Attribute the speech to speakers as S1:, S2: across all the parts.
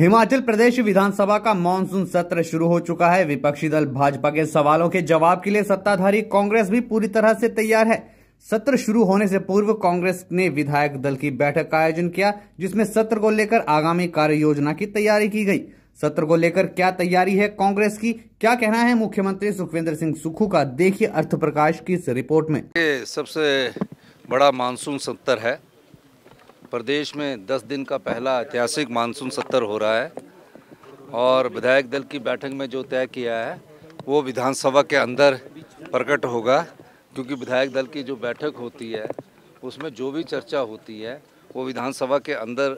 S1: हिमाचल प्रदेश विधानसभा का मानसून सत्र शुरू हो चुका है विपक्षी दल भाजपा के सवालों के जवाब के लिए सत्ताधारी कांग्रेस भी पूरी तरह से तैयार है सत्र शुरू होने से पूर्व कांग्रेस ने विधायक दल की बैठक का आयोजन किया जिसमें सत्र को लेकर आगामी कार्य योजना की तैयारी की गई सत्र को लेकर क्या तैयारी है कांग्रेस की क्या कहना है मुख्यमंत्री सुखविंदर सिंह सुखू का देखिए अर्थ प्रकाश की इस रिपोर्ट में
S2: सबसे बड़ा मानसून सत्र है प्रदेश में 10 दिन का पहला ऐतिहासिक मानसून सत्र हो रहा है और विधायक दल की बैठक में जो तय किया है वो विधानसभा के अंदर प्रकट होगा क्योंकि विधायक दल की जो बैठक होती है उसमें जो भी चर्चा होती है वो विधानसभा के अंदर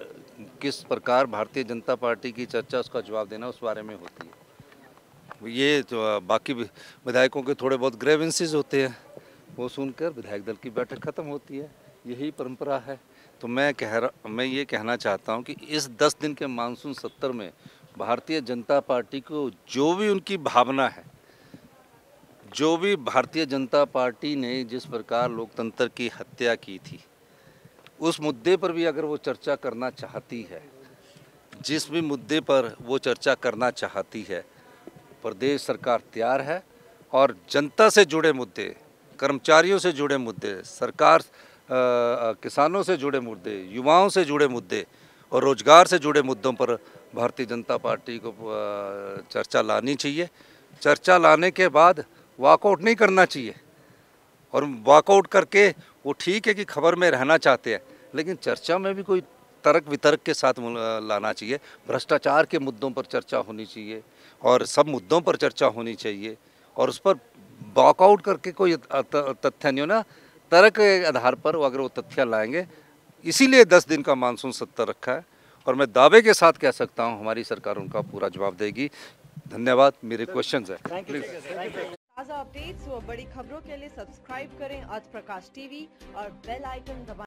S2: किस प्रकार भारतीय जनता पार्टी की चर्चा उसका जवाब देना उस बारे में होती है ये तो बाकी विधायकों के थोड़े बहुत ग्रेवेंसीज होते हैं वो सुनकर विधायक दल की बैठक खत्म होती है यही परंपरा है तो मैं कह रहा मैं ये कहना चाहता हूँ कि इस दस दिन के मानसून सत्तर में भारतीय जनता पार्टी को जो भी उनकी भावना है जो भी भारतीय जनता पार्टी ने जिस प्रकार लोकतंत्र की हत्या की थी उस मुद्दे पर भी अगर वो चर्चा करना चाहती है जिस भी मुद्दे पर वो चर्चा करना चाहती है प्रदेश सरकार तैयार है और जनता से जुड़े मुद्दे कर्मचारियों से जुड़े मुद्दे सरकार किसानों से जुड़े मुद्दे युवाओं से जुड़े मुद्दे और रोजगार से जुड़े मुद्दों पर भारतीय जनता पार्टी को चर्चा लानी चाहिए चर्चा लाने के बाद वॉकआउट नहीं करना चाहिए और वॉकआउट करके वो ठीक है कि खबर में रहना चाहते हैं लेकिन चर्चा में भी कोई तर्क वितर्क के साथ लाना चाहिए भ्रष्टाचार के मुद्दों पर चर्चा होनी चाहिए और सब मुद्दों पर चर्चा होनी चाहिए और उस पर वॉकआउट करके कोई तथ्य नहीं होना तर्क के आधार पर वो अगर वो तथ्य लाएंगे इसीलिए दस दिन का मानसून सत्तर रखा है और मैं दावे के साथ कह सकता हूँ हमारी सरकार उनका पूरा जवाब देगी धन्यवाद मेरे क्वेश्चन है
S1: ताज़ा अपडेट्स और बड़ी खबरों के लिए सब्सक्राइब करें आज प्रकाश टीवी और बेल आइकन दबाएं